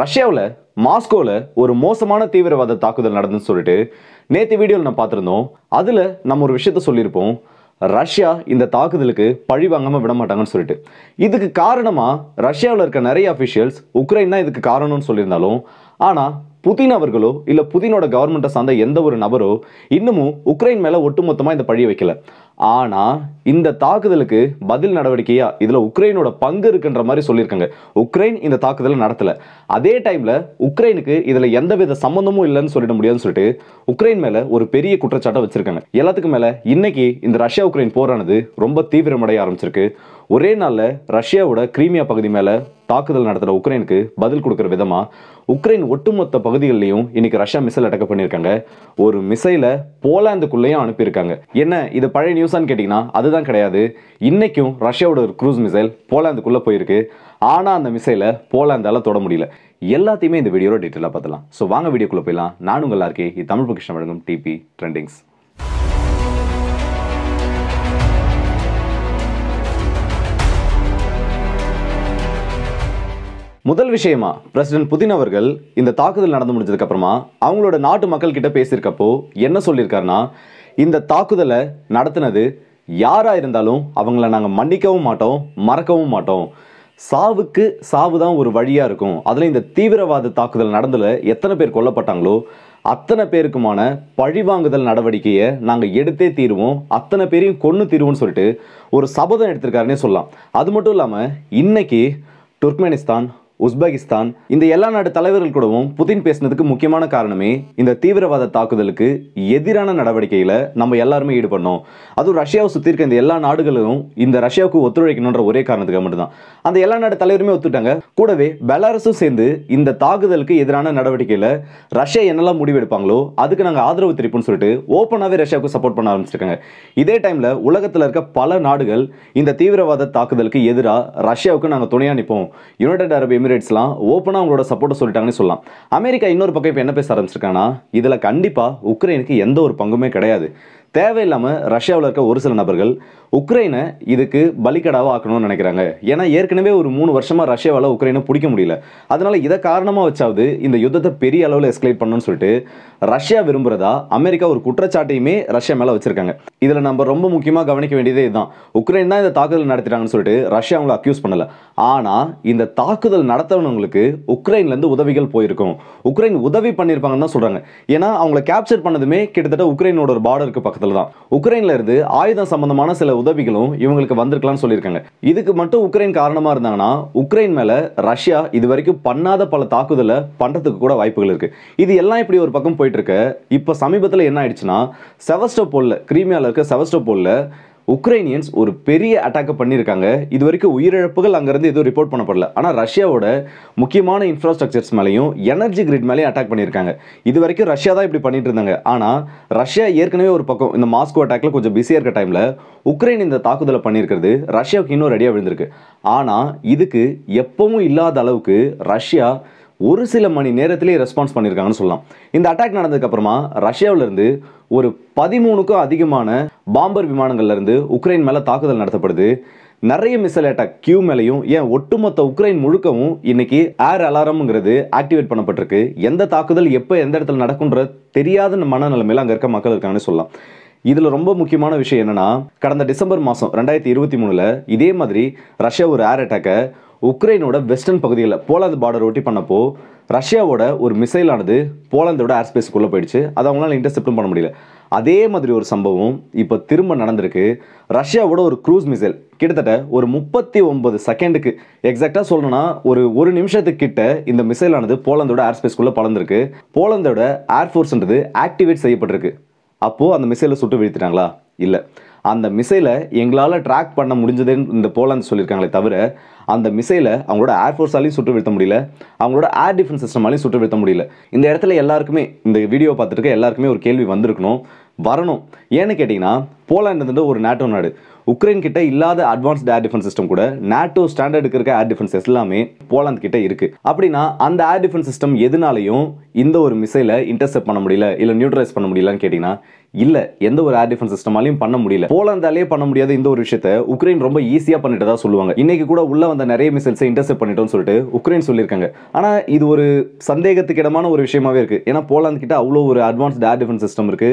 ரஷ்யாவில் மாஸ்கோவில் ஒரு மோசமான தீவிரவாத தாக்குதல் நடந்துன்னு சொல்லிட்டு நேற்று வீடியோவில் நான் பார்த்துருந்தோம் அதில் நம்ம ஒரு விஷயத்த சொல்லியிருப்போம் ரஷ்யா இந்த தாக்குதலுக்கு பழி வாங்காமல் விட மாட்டாங்கன்னு சொல்லிட்டு இதுக்கு காரணமாக ரஷ்யாவில் இருக்க நிறைய அஃபிஷியல்ஸ் உக்ரைன் தான் இதுக்கு காரணம்னு சொல்லியிருந்தாலும் ஆனால் புதின் அவர்களோ இல்லை புதினோட கவர்மெண்ட்டை சார்ந்த எந்த ஒரு நபரோ இன்னமும் உக்ரைன் மேலே ஒட்டுமொத்தமாக இந்த பழி வைக்கல ஆனால் இந்த தாக்குதலுக்கு பதில் நடவடிக்கையாக இதில் உக்ரைனோட பங்கு இருக்குன்ற மாதிரி சொல்லியிருக்காங்க உக்ரைன் இந்த தாக்குதலை நடத்தலை அதே டைமில் உக்ரைனுக்கு இதில் எந்தவித சம்மந்தமும் இல்லைன்னு சொல்லிட முடியாதுன்னு சொல்லிட்டு உக்ரைன் மேலே ஒரு பெரிய குற்றச்சாட்டை வச்சுருக்காங்க எல்லாத்துக்கும் மேலே இன்னைக்கு இந்த ரஷ்யா உக்ரைன் போரானது ரொம்ப தீவிரமடைய ஆரம்பிச்சிருக்கு ஒரே நாளில் ரஷ்யாவோட கிரீமியா பகுதி மேலே தாக்குதல் நடத்துகிற உக்ரைனுக்கு பதில் கொடுக்குற விதமாக உக்ரைன் ஒட்டுமொத்த பகுதிகளிலையும் இன்னைக்கு ரஷ்யா மிசைல் அட்டக் பண்ணியிருக்காங்க ஒரு மிசைலை போலாந்துக்குள்ளேயும் அனுப்பியிருக்காங்க என்ன இது பழைய நியூஸான்னு கேட்டிங்கன்னா அதுதான் கிடையாது இன்றைக்கும் ரஷ்யாவோட ஒரு க்ரூஸ் மிசைல் போலாந்துக்குள்ளே போயிருக்கு ஆனால் அந்த மிசைலை போலாந்தால் தொட முடியல எல்லாத்தையுமே இந்த வீடியோவில் டீட்டெயிலாக பார்த்துலாம் ஸோ வாங்க வீடியோக்குள்ளே போயிடலாம் நானும் உங்கள் எல்லாருக்கே இது தமிழ் கிருஷ்ண வழங்கும் டிபி ட்ரெண்டிங்ஸ் முதல் விஷயமா பிரசிடென்ட் புதின் அவர்கள் இந்த தாக்குதல் நடந்து முடிஞ்சதுக்கப்புறமா அவங்களோட நாட்டு மக்கள் கிட்ட பேசியிருக்கப்போ என்ன சொல்லியிருக்காருன்னா இந்த தாக்குதலை நடத்தினது யாராக இருந்தாலும் அவங்கள நாங்கள் மன்னிக்கவும் மாட்டோம் மறக்கவும் மாட்டோம் சாவுக்கு சாவு தான் ஒரு வழியாக இருக்கும் அதில் இந்த தீவிரவாத தாக்குதல் நடந்ததில் எத்தனை பேர் கொல்லப்பட்டாங்களோ அத்தனை பேருக்குமான பழிவாங்குதல் நடவடிக்கையை நாங்கள் எடுத்தே தீருவோம் அத்தனை பேரையும் கொன்று தீருவோம்னு சொல்லிட்டு ஒரு சபதம் எடுத்திருக்காருன்னே சொல்லலாம் அது மட்டும் இல்லாமல் இன்றைக்கி துர்க்மெனிஸ்தான் உஸ்பெகிஸ்தான் இந்த எல்லா நாடு தலைவர்கள் கூடவும் புதின் பேசினதுக்கு முக்கியமான காரணமே இந்த தீவிரவாத தாக்குதலுக்கு எதிரான நடவடிக்கையில் நம்ம எல்லாருமே ஈடுபடணும் அதுவும் ரஷ்யாவை சுற்றி இருக்க இந்த எல்லா நாடுகளும் இந்த ரஷ்யாவுக்கு ஒத்துழைக்கணுன்ற ஒரே காரணத்துக்கு மட்டும்தான் அந்த எல்லா நாடு தலைவருமே ஒத்துட்டாங்க கூடவே பெலாரஸும் சேர்ந்து இந்த தாக்குதலுக்கு எதிரான நடவடிக்கையில் ரஷ்யா என்னெல்லாம் முடிவெடுப்பாங்களோ அதுக்கு நாங்கள் ஆதரவு தெரிவிப்போம்னு சொல்லிட்டு ஓப்பனாகவே ரஷ்யாவுக்கு சப்போர்ட் பண்ண ஆரம்பிச்சிருக்காங்க இதே டைமில் உலகத்தில் இருக்க பல நாடுகள் இந்த தீவிரவாத தாக்குதலுக்கு எதிராக ரஷ்யாவுக்கு நாங்கள் துணையாக நிற்போம் யுனைடெட் அரபு எமிரேட்ஸ்லாம் ஓப்பனாக அவங்களோட சப்போர்ட்டை சொல்லிட்டாங்கன்னு சொல்லலாம் அமெரிக்கா இன்னொரு பக்கம் இப்போ என்ன பேச ஆரம்பிச்சிருக்காங்கன்னா இதில் கண்டிப்பாக உக்ரைனுக்கு எந்த ஒரு பங்குமே கிடையாது தேவையில்லாமல் ரஷ்யாவில் இருக்க ஒரு சில நபர்கள் உக்ரைனை இதுக்கு பலிக்கடாவாக ஆக்கணும்னு நினைக்கிறாங்க ஏன்னா ஏற்கனவே ஒரு மூணு வருஷமாக ரஷ்யாவால் உக்ரைனை பிடிக்க முடியல அதனால் இதை காரணமாக வச்சாவது இந்த யுத்தத்தை பெரிய அளவில் எஸ்கலேட் பண்ணணும்னு சொல்லிட்டு ரஷ்யா விரும்புகிறதா அமெரிக்கா ஒரு குற்றச்சாட்டையுமே ரஷ்யா மேலே வச்சுருக்காங்க இதில் நம்ம ரொம்ப முக்கியமாக கவனிக்க வேண்டியதே இதுதான் உக்ரைன் தான் இந்த தாக்குதல் நடத்திட்டாங்கன்னு சொல்லிட்டு ரஷ்யா அவங்கள அக்யூஸ் பண்ணலை ஆனால் இந்த தாக்குதல் நடத்தவங்களுக்கு உக்ரைன்லேருந்து உதவிகள் போயிருக்கும் உக்ரைன் உதவி பண்ணியிருப்பாங்கன்னு தான் சொல்கிறாங்க ஏன்னா அவங்கள கேப்சர் பண்ணதுமே கிட்டத்தட்ட உக்ரைனோட ஒரு பார்டருக்கு பக்கத்தில் நேரத்தில் தான் உக்ரைன்ல இருந்து ஆயுதம் சம்பந்தமான சில உதவிகளும் இவங்களுக்கு வந்திருக்கலாம்னு சொல்லியிருக்காங்க இதுக்கு மட்டும் உக்ரைன் காரணமாக இருந்தாங்கன்னா உக்ரைன் மேலே ரஷ்யா இது வரைக்கும் பண்ணாத பல தாக்குதலை பண்ணுறதுக்கு கூட வாய்ப்புகள் இருக்குது இது எல்லாம் இப்படி ஒரு பக்கம் போயிட்டு இருக்க இப்போ சமீபத்தில் என்ன ஆயிடுச்சுன்னா செவஸ்டோபோலில் கிரீமியாவில் இருக்க செவஸ்டோபோலில் உக்ரைனியன்ஸ் ஒரு பெரிய அட்டாக்கை பண்ணியிருக்காங்க இது வரைக்கும் உயிரிழப்புகள் அங்கேருந்து எதுவும் ரிப்போர்ட் பண்ணப்படல ஆனால் ரஷ்யாவோட முக்கியமான இன்ஃப்ராஸ்ட்ரக்சர்ஸ் மேலேயும் எனர்ஜி கிரிட் மேலேயும் அட்டாக் பண்ணியிருக்காங்க இது வரைக்கும் ரஷ்யா தான் இப்படி பண்ணிட்டு இருந்தாங்க ஆனால் ரஷ்யா ஏற்கனவே ஒரு பக்கம் இந்த மாஸ்கோ அட்டாக்ல கொஞ்சம் பிஸியாக இருக்க டைமில் உக்ரைன் இந்த தாக்குதலை பண்ணியிருக்கிறது ரஷ்யாவுக்கு இன்னும் ரெடியாக விழுந்திருக்கு ஆனால் இதுக்கு எப்பவும் இல்லாத அளவுக்கு ரஷ்யா ஒரு சில மணி நேரத்திலேயே ரெஸ்பான்ஸ் பண்ணியிருக்காங்கன்னு சொல்லலாம் இந்த அட்டாக் நடந்ததுக்கப்புறமா ரஷ்யாவிலேருந்து ஒரு பதிமூணுக்கும் அதிகமான பாம்பர் விமானங்கள்லேருந்து உக்ரைன் மேலே தாக்குதல் நடத்தப்படுது நிறைய மிசைல் அட்டாக் கியூ மேலையும் ஏன் ஒட்டுமொத்த உக்ரைன் முழுக்கவும் இன்னைக்கு ஏர் அலாரம்ங்கிறது ஆக்டிவேட் பண்ணப்பட்டிருக்கு எந்த தாக்குதல் எப்போ எந்த இடத்துல நடக்கும்ன்ற தெரியாத மனநிலைமையில் அங்கே இருக்க மக்கள் இருக்காங்கன்னு சொல்லலாம் இதில் ரொம்ப முக்கியமான விஷயம் என்னென்னா கடந்த டிசம்பர் மாதம் ரெண்டாயிரத்தி இருபத்தி மூணில் இதே மாதிரி ரஷ்யா ஒரு ஏர் அட்டாக்கை உக்ரைனோட வெஸ்டர்ன் பகுதிகளில் போலாந்து பார்டர் ஒட்டி பண்ணப்போ ரஷ்யாவோட ஒரு மிசைலானது போலந்தோட ஏர்ஸ்பேஸுக்குள்ளே போயிடுச்சு அதை அவங்களால இன்டர்செப்டும் பண்ண முடியல அதே மாதிரி ஒரு சம்பவம் இப்போ திரும்ப நடந்திருக்கு ரஷ்யாவோட ஒரு க்ரூஸ் மிசைல் கிட்டத்தட்ட ஒரு முப்பத்தி ஒன்பது செகண்டுக்கு எக்ஸாக்டாக சொல்லணும்னா ஒரு ஒரு நிமிஷத்துக்கிட்ட இந்த மிசைலானது போலந்தோட ஏர்ஸ்பேஸ்க்குள்ளே பலந்துருக்கு போலந்தோட ஏர்ஃபோர்ஸ்ன்றது ஆக்டிவேட் செய்யப்பட்டிருக்கு அப்போது அந்த மிசைலை சுட்டு வீழ்த்திட்டாங்களா இல்லை அந்த மிசைலை எங்களால் ட்ராக் பண்ண முடிஞ்சதுன்னு இந்த போலாந்து சொல்லியிருக்காங்களே தவிர அந்த மிசைலை அவங்களோட ஏர்ஃபோர்ஸாலையும் சுட்டு வீழ்த்த முடியல அவங்களோட ஏர் டிஃபென்ஸ் சிஸ்டமாலையும் சுட்டு வீழ்த்த முடியல இந்த இடத்துல எல்லாருக்குமே இந்த வீடியோ பார்த்துருக்க எல்லாருக்குமே ஒரு கேள்வி வந்திருக்கணும் வரணும் ஏன்னு கேட்டிங்கன்னா போலாண்ட் வந்து ஒரு நாட்டோ நாடு உக்ரைன் கிட்ட இல்லாத அட்வான்ஸ்ட் ஏர் டிஃபென்ஸ் சிஸ்டம் கூட நாட்டோ ஸ்டாண்டர்டுக்கு இருக்க ஏர் டிஃபென்ஸ் எல்லாமே போலாந்து கிட்ட இருக்கு அப்படின்னா அந்த ஏர் டிஃபென்ஸ் சிஸ்டம் எதுனாலையும் இந்த ஒரு மிசைலை இன்டர்செப்ட் பண்ண முடியல இல்லை நியூட்ரலைஸ் பண்ண முடியலன்னு கேட்டிங்கன்னா இல்லை எந்த ஒரு ஏர் டிஃபென்ஸ் சிஸ்டமாலையும் பண்ண முடியல போலாந்தாலே பண்ண முடியாத இந்த ஒரு விஷயத்த உக்ரைன் ரொம்ப ஈஸியாக தான் சொல்லுவாங்க இன்னைக்கு கூட உள்ள வந்த நிறைய மிசைல்ஸை இன்டர்செப்ட் பண்ணிட்டோம்னு சொல்லிட்டு உக்ரைன் சொல்லியிருக்காங்க ஆனால் இது ஒரு சந்தேகத்துக்கு இடமான ஒரு விஷயமாவே இருக்கு ஏன்னா போலாந்து கிட்ட அவ்வளோ ஒரு அட்வான்ஸ்ட் ஏர் டிஃபென்ஸ் சிஸ்டம் இருக்கு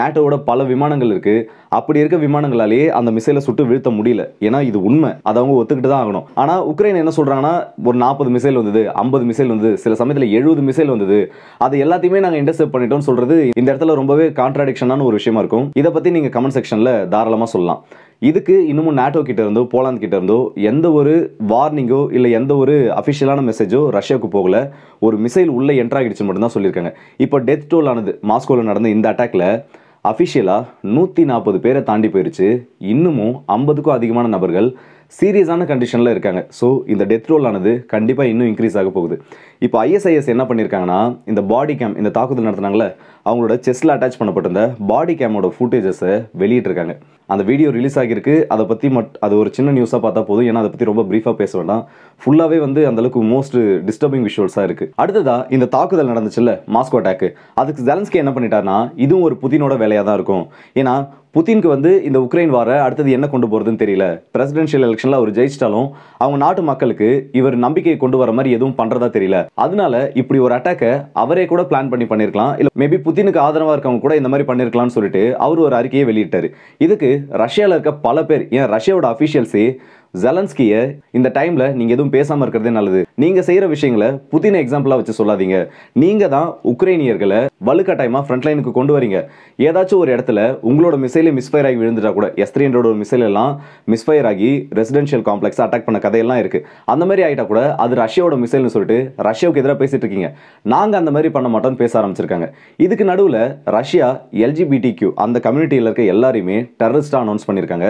நாட்டோட பல விமானங்கள் இருக்கு அப்படி இருக்க விமானங்களாலேயே அந்த மிசைலை சுட்டு வீழ்த்த முடியல ஏன்னா இது உண்மை அதை அவங்க ஒத்துக்கிட்டு தான் ஆகணும் ஆனால் உக்ரைன் என்ன சொல்கிறாங்கன்னா ஒரு நாற்பது மிசைல் வந்தது ஐம்பது மிசைல் வந்தது சில சமயத்தில் எழுபது மிசைல் வந்தது அது எல்லாத்தையுமே நாங்கள் இன்டர்செப்ட் பண்ணிட்டோம்னு சொல்கிறது இந்த இடத்துல ரொம்பவே கான்ட்ராடிக்ஷனான ஒரு விஷயமா இருக்கும் இதை பற்றி நீங்கள் கமெண்ட் செக்ஷனில் தாராளமாக சொல்லலாம் இதுக்கு இன்னமும் நாட்டோ கிட்ட இருந்தோ போலாந்து கிட்ட இருந்தோ எந்த ஒரு வார்னிங்கோ இல்லை எந்த ஒரு அஃபிஷியலான மெசேஜோ ரஷ்யாவுக்கு போகல ஒரு மிசைல் உள்ளே என்ட்ராகிடுச்சு மட்டும்தான் சொல்லியிருக்காங்க இப்போ டெத் டோல் ஆனது மாஸ்கோவில் நடந்த இந்த அட்டாக்ல அஃபிஷியலாக நூற்றி நாற்பது பேரை தாண்டி போயிடுச்சு இன்னமும் ஐம்பதுக்கும் அதிகமான நபர்கள் சீரியஸான கண்டிஷனில் இருக்காங்க ஸோ இந்த டெத் ரோல் ஆனது கண்டிப்பாக இன்னும் இன்க்ரீஸ் ஆக போகுது இப்போ ஐஎஸ்ஐஎஸ் என்ன பண்ணியிருக்காங்கன்னா இந்த பாடி கேம் இந்த தாக்குதல் நடத்துனாங்களே அவங்களோட செஸ்ட்டில் அட்டாச் பண்ணப்பட்டிருந்த பாடி கேமோட ஃபுட்டேஜஸை வெளியிட்டிருக்காங்க அந்த வீடியோ ரிலீஸ் ஆகியிருக்கு அதை பற்றி மட் அது ஒரு சின்ன நியூஸாக பார்த்தா போதும் ஏன்னா அதை பற்றி ரொம்ப ப்ரீஃபாக பேச வேண்டாம் ஃபுல்லாகவே வந்து அந்தளவுக்கு மோஸ்ட் டிஸ்டர்பிங் விஷுவல்ஸாக இருக்குது அடுத்ததாக இந்த தாக்குதல் நடந்துச்சுல்ல மாஸ்கோ அட்டாக்கு அதுக்கு ஜெலன்ஸ்கே என்ன பண்ணிட்டாருனா இதுவும் ஒரு புதினோட வேலையாக தான் இருக்கும் ஏன்னா புதினுக்கு வந்து இந்த உக்ரைன் வார அடுத்தது என்ன கொண்டு போகிறதுன்னு தெரியல பிரசிடென்ஷியல் எலெக்ஷனில் அவர் ஜெயிச்சிட்டாலும் அவங்க நாட்டு மக்களுக்கு இவர் நம்பிக்கையை கொண்டு வர மாதிரி எதுவும் பண்ணுறதா தெரியல அதனால இப்படி ஒரு அட்டாக்கை அவரே கூட பிளான் பண்ணி பண்ணியிருக்கலாம் இல்லை மேபி புதினுக்கு ஆதரவாக இருக்கவங்க கூட இந்த மாதிரி பண்ணியிருக்கலாம்னு சொல்லிட்டு அவர் ஒரு அறிக்கையை வெளியிட்டார் இதுக்கு ரஷ்யாவில் இருக்க பல பேர் ஏன் ரஷ்யாவோட அஃபிஷியல்ஸே ஜெலன்ஸ்கியை இந்த டைமில் நீங்கள் எதுவும் பேசாமல் இருக்கிறதே நல்லது நீங்கள் செய்கிற விஷயங்களை புதின எக்ஸாம்பிளாக வச்சு சொல்லாதீங்க நீங்கள் தான் உக்ரைனியர்களை வலுக்கட்டாயமாக ஃப்ரண்ட் லைனுக்கு கொண்டு வரீங்க ஏதாச்சும் ஒரு இடத்துல உங்களோட மிசைலே மிஸ்ஃபயர் ஆகி விழுந்துட்டா கூட எஸ் த்ரீ ஹண்ட்ரட் ஒரு மிசைல் எல்லாம் மிஸ்ஃபயர் ஆகி ரெசிடென்ஷியல் காம்ப்ளெக்ஸ் அட்டாக் பண்ண கதையெல்லாம் இருக்குது அந்த மாதிரி ஆகிட்டா கூட அது ரஷ்யாவோட மிசைல்னு சொல்லிட்டு ரஷ்யாவுக்கு எதிராக பேசிகிட்டு இருக்கீங்க நாங்கள் அந்த மாதிரி பண்ண மாட்டோம்னு பேச ஆரம்பிச்சிருக்காங்க இதுக்கு நடுவில் ரஷ்யா எல்ஜிபிடி கியூ அந்த கம்யூனிட்டியில் இருக்க எல்லாரையுமே டெரரிஸ்டாக அனௌன்ஸ் பண்ணியிருக்காங்க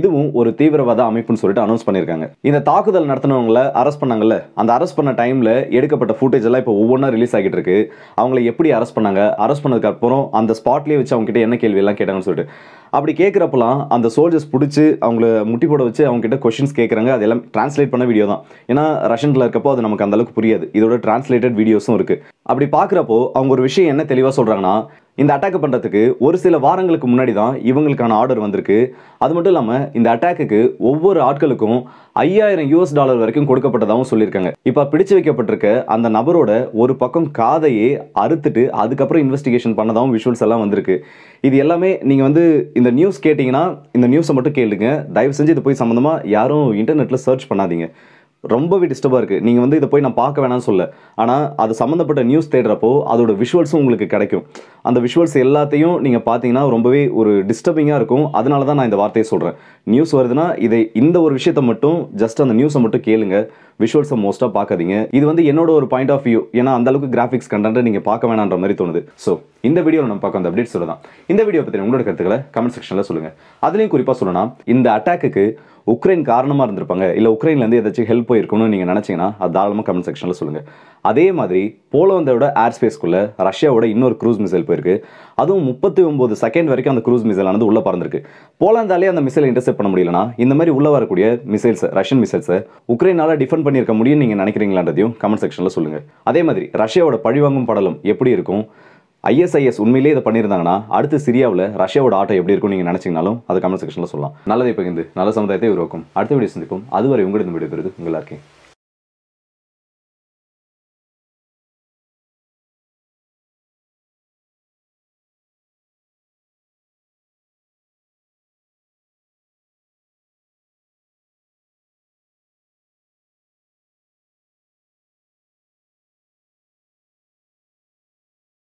இதுவும் ஒரு தீவிரவாத அமைப்புன்னு சொல்லிட்டு அனௌன்ஸ் பண்ணியிருக்காங்க இந்த தாக்குதல் நடத்தினவங்களை அரெஸ்ட் பண்ணாங்கல்ல அந்த அரெஸ்ட் பண்ண டைமில் எடுக்கப்பட்ட ஃபுட்டேஜ் எல்லாம் இப்போ ஒவ்வொன்றா ரிலீஸ் ஆகிட்டு இருக்கு அவங்களை எப்படி அரெஸ்ட் பண்ண பண்ணாங்க அரெஸ்ட் பண்ணதுக்கு அப்புறம் அந்த ஸ்பாட்லேயே வச்சு அவங்ககிட்ட என்ன கேள்வியெல்லாம் கேட்டாங்கன்னு சொல்லிட்டு அப்படி கேட்குறப்பெல்லாம் அந்த சோல்ஜர்ஸ் பிடிச்சி அவங்கள முட்டி போட வச்சு அவங்ககிட்ட கொஷின்ஸ் கேட்குறாங்க அதெல்லாம் ட்ரான்ஸ்லேட் டிரான்ஸ்லேட் பண்ண வீடியோ தான் ஏன்னா ரஷனில் இருக்கப்போ அது நமக்கு அந்தளவுக்கு புரியாது இதோட டிரான்ஸ்லேட்டட் வீடியோஸும் இருக்குது அப்படி பார்க்குறப்போ அவங்க ஒரு விஷயம் என்ன தெளிவாக சொல்கிறாங்கன்னா இந்த அட்டாக் பண்ணுறதுக்கு ஒரு சில வாரங்களுக்கு முன்னாடி தான் இவங்களுக்கான ஆர்டர் வந்திருக்கு அது மட்டும் இல்லாமல் இந்த அட்டாக்குக்கு ஒவ்வொரு ஆட்களுக்கும் ஐயாயிரம் யூஎஸ் டாலர் வரைக்கும் கொடுக்கப்பட்டதாகவும் சொல்லியிருக்காங்க இப்போ பிடிச்சு வைக்கப்பட்டிருக்க அந்த நபரோட ஒரு பக்கம் காதையே அறுத்துட்டு அதுக்கப்புறம் இன்வெஸ்டிகேஷன் பண்ணதாகவும் விஷுவல்ஸ் எல்லாம் வந்திருக்கு இது எல்லாமே நீங்கள் வந்து இந்த நியூஸ் கேட்டிங்கன்னா இந்த நியூஸை மட்டும் கேளுங்க தயவு செஞ்சு இது போய் சம்மந்தமாக யாரும் இன்டர்நெட்டில் சர்ச் பண்ணாதீங்க ரொம்பவே டிஸ்டர்பாக இருக்குது நீங்கள் வந்து இதை போய் நான் பார்க்க வேணாம்னு சொல்ல ஆனால் அது சம்மந்தப்பட்ட நியூஸ் தேடுறப்போ அதோட விஷுவல்ஸும் உங்களுக்கு கிடைக்கும் அந்த விஷுவல்ஸ் எல்லாத்தையும் நீங்கள் பார்த்தீங்கன்னா ரொம்பவே ஒரு டிஸ்டர்பிங்காக இருக்கும் அதனால தான் நான் இந்த வார்த்தையை சொல்கிறேன் நியூஸ் வருதுன்னா இதை இந்த ஒரு விஷயத்தை மட்டும் ஜஸ்ட் அந்த நியூஸை மட்டும் கேளுங்கள் விஷுவல்ஸை மோஸ்ட்டாக பார்க்காதீங்க இது வந்து என்னோட ஒரு பாயிண்ட் ஆஃப் வியூ ஏன்னா அந்த அளவுக்கு கிராஃபிக்ஸ் கண்டென்ட் நீங்கள் பார்க்க வேணான்ற மாதிரி தோணுது ஸோ இந்த வீடியோவில் நம்ம பார்க்க அந்த அப்டேட் சொல்லலாம் இந்த வீடியோ பற்றி உங்களோட கருத்துக்களை கமெண்ட் செக்ஷனில் சொல்லுங்கள் அதுலேயும் குறிப்பாக சொல்லணும் இந்த அட்டாக்கு உக்ரைன் காரணமாக இருந்திருப்பாங்க இல்லை உக்ரைன்லேருந்து ஏதாச்சும் ஹெல்ப் போயிருக்கணும்னு நீங்கள் நினச்சிங்கன்னா அது தாராளமாக கமெண்ட் செக்ஷனில் சொல்லுங்கள் அதே மாதிரி போலந்தோட ஏர் ஸ்பேஸ்க்குள்ளே ரஷ்யாவோட இன்னொரு க்ரூஸ் மிசைல் போயிருக்கு அதுவும் முப்பத்தி ஒம்பது செகண்ட் வரைக்கும் அந்த க்ரூஸ் மிசைல் ஆனது உள்ளே பறந்துருக்கு போலந்தாலே அந்த மிசைல் இன்டர்செப்ட் பண்ண முடியலனா இந்த மாதிரி உள்ளே வரக்கூடிய மிசைல்ஸை ரஷ்யன் மிசைல்ஸை உக்ரைனால் டிஃபெண்ட் பண்ணியிருக்க முடியும்னு நீங்கள் நினைக்கிறீங்களான்றதையும் கமெண்ட் செக்ஷனில் சொல்லுங்கள் அதே மாதிரி ரஷ்யாவோட பழிவாங்கும் படலம் எப்படி இருக்கும் ஐஎஸ்ஐஎஸ் உண்மையிலேயே இதை பண்ணியிருந்தாங்கன்னா அடுத்து சிரியாவில் ரஷ்யாவோட ஆட்டோ எப்படி இருக்கும் நீங்கள் நினச்சிங்கனாலும் அது கமெண்ட் செக்ஷனில் சொல்லலாம் நல்லதை பகிர்ந்து நல்ல சமுதாயத்தை உருவாக்கும் அடுத்த வீடியோ சந்திப்போம் அதுவரை உங்களிடம் விடுபெறுது உங்களாக இருக்கேன்